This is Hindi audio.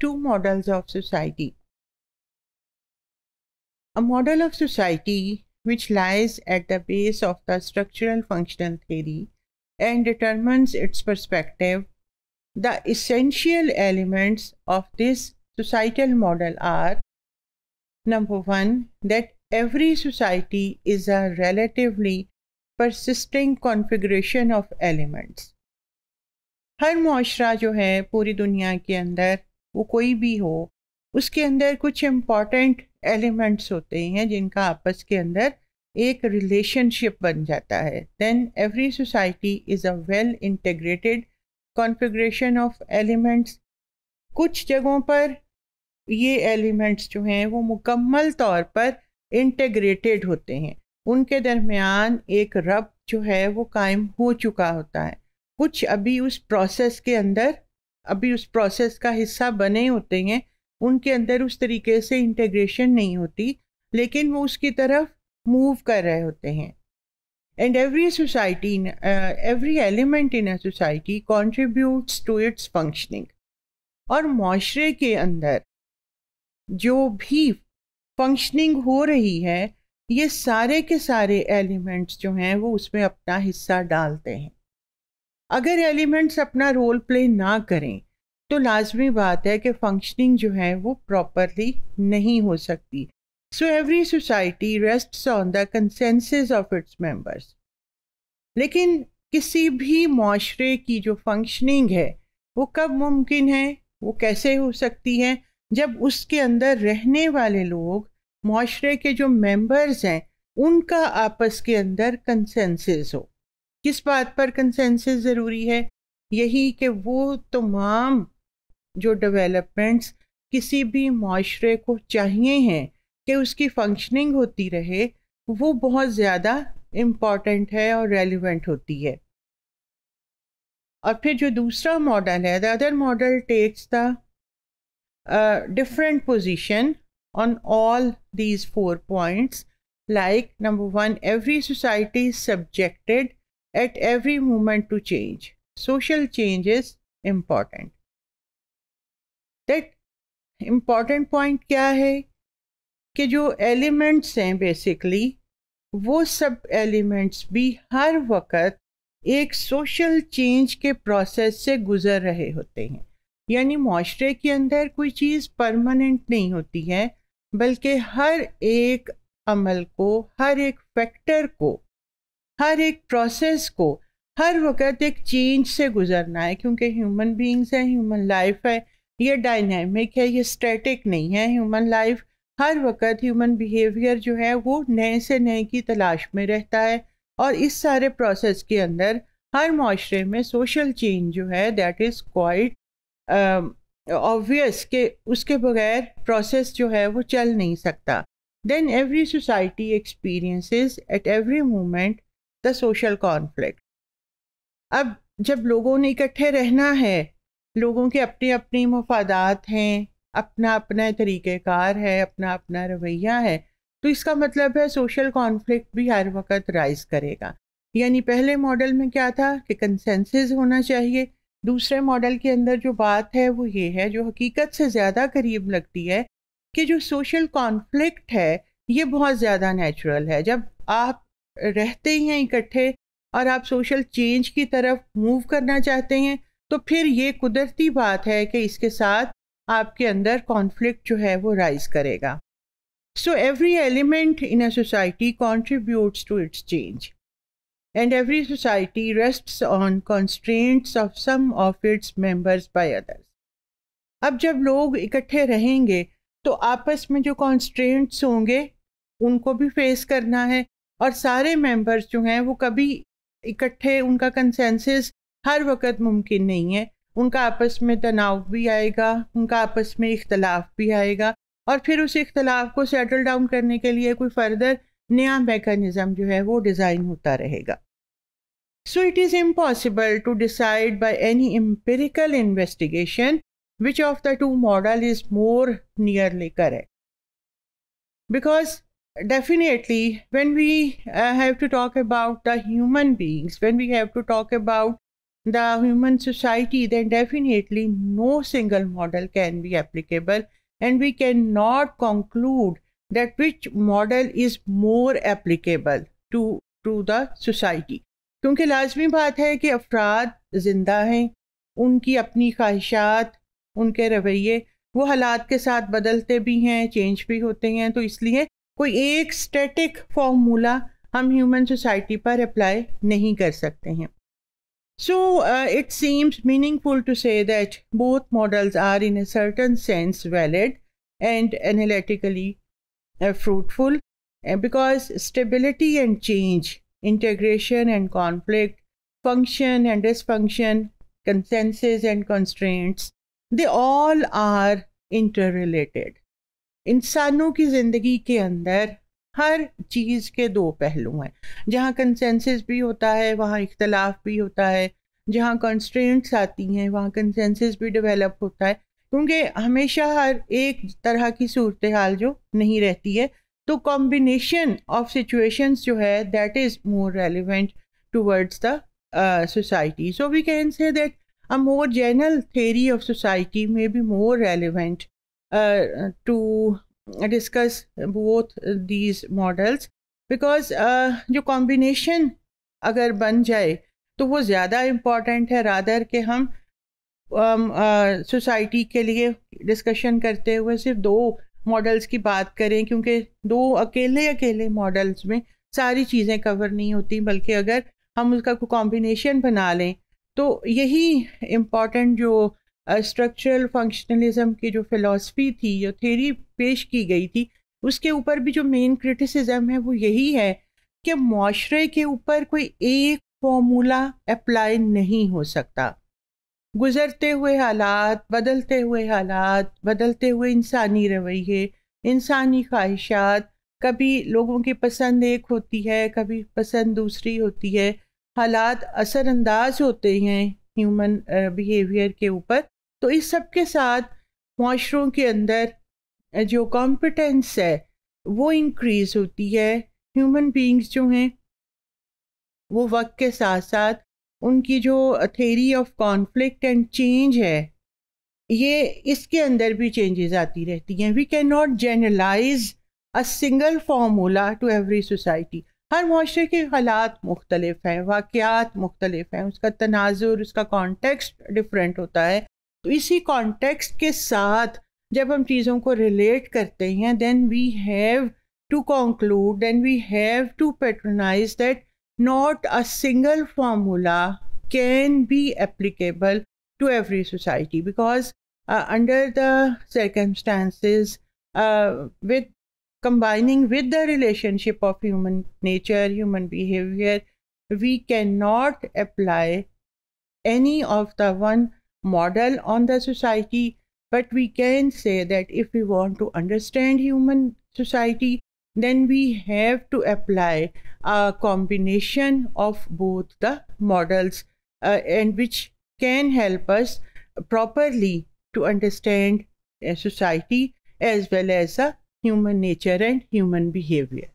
two models of society. A model of society which lies at the base of the structural functional theory and determines its perspective. The essential elements of this societal model are number one, that every society is a relatively persisting configuration of elements. हर माशरा जो है पूरी दुनिया के अंदर वो कोई भी हो उसके अंदर कुछ इम्पॉर्टेंट एलिमेंट्स होते हैं जिनका आपस के अंदर एक रिलेशनशिप बन जाता है then every society is a well integrated configuration of elements कुछ जगहों पर ये एलिमेंट्स जो हैं वो मुकम्मल तौर पर इंटीग्रेटेड होते हैं उनके दरमियान एक रब जो है वो कायम हो चुका होता है कुछ अभी उस प्रोसेस के अंदर अभी उस प्रोसेस का हिस्सा बने होते हैं उनके अंदर उस तरीके से इंटेग्रेशन नहीं होती लेकिन वो उसकी तरफ मूव कर रहे होते हैं and every society in every element in a society contributes to its functioning और माशरे के अंदर जो भी फंक्शनिंग हो रही है ये सारे के सारे एलिमेंट्स जो हैं वो उसमें अपना हिस्सा डालते हैं अगर एलिमेंट्स अपना रोल प्ले ना करें तो लाजमी बात है कि फंक्शनिंग जो है वो प्रॉपरली नहीं हो सकती so every society rest on the consensus of its members लेकिन किसी भी माशरे की जो फंक्शनिंग है वो कब मुमकिन है वो कैसे हो सकती है जब उसके अंदर रहने वाले लोग माशरे के जो मेंबर्स हैं उनका आपस के अंदर कंसेंसस हो किस बात पर कंसेंसस ज़रूरी है यही कि वो तमाम जो डेवलपमेंट्स किसी भी माशरे को चाहिए हैं कि उसकी फंक्शनिंग होती रहे वो बहुत ज़्यादा इम्पॉर्टेंट है और रेलिवेंट होती है और फिर जो दूसरा मॉडल है the other model takes the different position on all these four points like number one every society subjected at every moment to change. Social change is important. That important point क्या है कि जो एलिमेंट्स हैं बेसिकली वो सब एलिमेंट्स भी हर वक्त एक सोशल चेंज के प्रोसेस से गुजर रहे होते हैं यानी माशरे के अंदर कोई चीज़ परमानेंट नहीं होती है बल्कि हर एक अमल को हर एक फैक्टर को हर एक प्रोसेस को हर वक्त एक चेंज से गुजरना है क्योंकि ह्यूमन बींग्स हैं ह्यूमन लाइफ है ये डायनेमिक है ये स्टैटिक नहीं है ह्यूमन लाइफ हर वक्त ह्यूमन बिहेवियर जो है वो नए से नए की तलाश में रहता है और इस सारे प्रोसेस के अंदर हर माशरे में सोशल चेंज जो है दैट इज़ क्वाइट ऑबियस के उसके बगैर प्रोसेस जो है वो चल नहीं सकता then every society experiences at every moment the social conflict अब जब लोगों ने इकट्ठे रहना है लोगों के अपने अपने मफादात हैं अपना अपना तरीक़ेकार है अपना अपना रवैया है तो इसका मतलब है सोशल कॉन्फ्लिक्ट भी हर वक्त राइज करेगा यानी पहले मॉडल में क्या था कि कंसेंसस होना चाहिए दूसरे मॉडल के अंदर जो बात है वो ये है जो हकीकत से ज़्यादा करीब लगती है कि जो सोशल कॉन्फ्लिक्ट है ये बहुत ज़्यादा नेचुरल है जब आप रहते ही हैं इकट्ठे और आप सोशल चेंज की तरफ मूव करना चाहते हैं तो फिर ये कुदरती बात है कि इसके साथ आपके अंदर कॉन्फ्लिक्ट जो है वो राइज करेगा so every element in a society contributes to its change and every society rest on constraints of some of its members by others. अब जब लोग इकट्ठे रहेंगे तो आपस में जो कॉन्स्ट्रेंट्स होंगे उनको भी फेस करना है और सारे मेंबर्स जो हैं वो कभी इकट्ठे उनका कंसेंसस हर वक्त मुमकिन नहीं है उनका आपस में तनाव भी आएगा उनका आपस में इख्तलाफ भी आएगा और फिर उस इख्तलाफ को सेटल डाउन करने के लिए कोई फर्दर नया मेकानिज़म जो है वो डिज़ाइन होता रहेगा so it is impossible to decide by any empirical investigation which of the two model is more nearly correct because definitely when we uh, have to talk about the human beings when we have to talk about the human society then definitely no single model can be applicable and we cannot conclude that which model is more applicable to to the society क्योंकि लाजमी बात है कि अफराद ज़िंदा हैं उनकी अपनी ख्वाहिशात उनके रवैये वो हालात के साथ बदलते भी हैं चेंज भी होते हैं तो इसलिए कोई एक स्टैटिक फॉर्मूला हम ह्यूमन सोसाइटी पर अप्लाई नहीं कर सकते हैं so it seems meaningful to say that both models are in a certain sense valid and analytically fruitful because stability and change integration and conflict function and dysfunction consensus and constraints they all are interrelated इंसानों की ज़िंदगी के अंदर हर चीज़ के दो पहलू हैं जहाँ कंसेंसस भी होता है वहाँ इख्तलाफ भी होता है जहाँ कंस्ट्रेंट्स आती हैं वहाँ कंसेंसस भी डेवलप होता है क्योंकि हमेशा हर एक तरह की सूरत हाल जो नहीं रहती है तो कॉम्बिनेशन ऑफ सिचुएशंस जो है that is more relevant towards the society so we can say that a more general theory of society may be more relevant to uh, both these these models because जो कॉम्बिनेशन अगर बन जाए तो वो ज़्यादा important है rather के हम सोसाइटी um, uh, के लिए डिस्कशन करते हुए सिर्फ दो मॉडल्स की बात करें क्योंकि दो अकेले अकेले मॉडल्स में सारी चीज़ें कवर नहीं होती बल्कि अगर हम उसका कोई कॉम्बिनेशन बना लें तो यही इम्पॉर्टेंट जो स्ट्रक्चरल फंक्शनलिज्म की जो फिलॉसफी थी जो थेरी पेश की गई थी उसके ऊपर भी जो मेन क्रिटिसिज्म है वो यही है कि माशरे के ऊपर कोई एक फॉर्मूला अप्लाई नहीं हो सकता गुज़रते हुए हालात बदलते हुए हालात बदलते हुए इंसानी रवैये इंसानी ख्वाहिशात कभी लोगों की पसंद एक होती है कभी पसंद दूसरी होती है हालात असरअंदाज होते हैं ह्यूमन बिहेवियर के ऊपर तो इस सब के साथ माशरों के अंदर जो कॉम्पिटेंस है वो इंक्रीज होती है ह्यूमन बींग्स जो हैं वो वक्त के साथ साथ उनकी जो theory of conflict and change है ये इसके अंदर भी चेंजेस आती रहती हैं we can not generalise a single formula to every society हर माशरे के हालात मुख्तलिफ हैं वाक़ात मुख्तलिफ हैं उसका तनाजुर उसका कॉन्टेक्स्ट डिफरेंट होता है इसी कॉन्टेक्स्ट के साथ जब हम चीज़ों को रिलेट करते हैं then we have to conclude then we have to patronise that not a single formula can be applicable to every society because under the circumstances with combining with the relationship of human nature human behaviour we can not apply any of the one model on the society but we can say that if we want to understand human society then we have to apply a combination of both the models uh, and which can help us properly to understand uh, society as well as a human nature and human behavior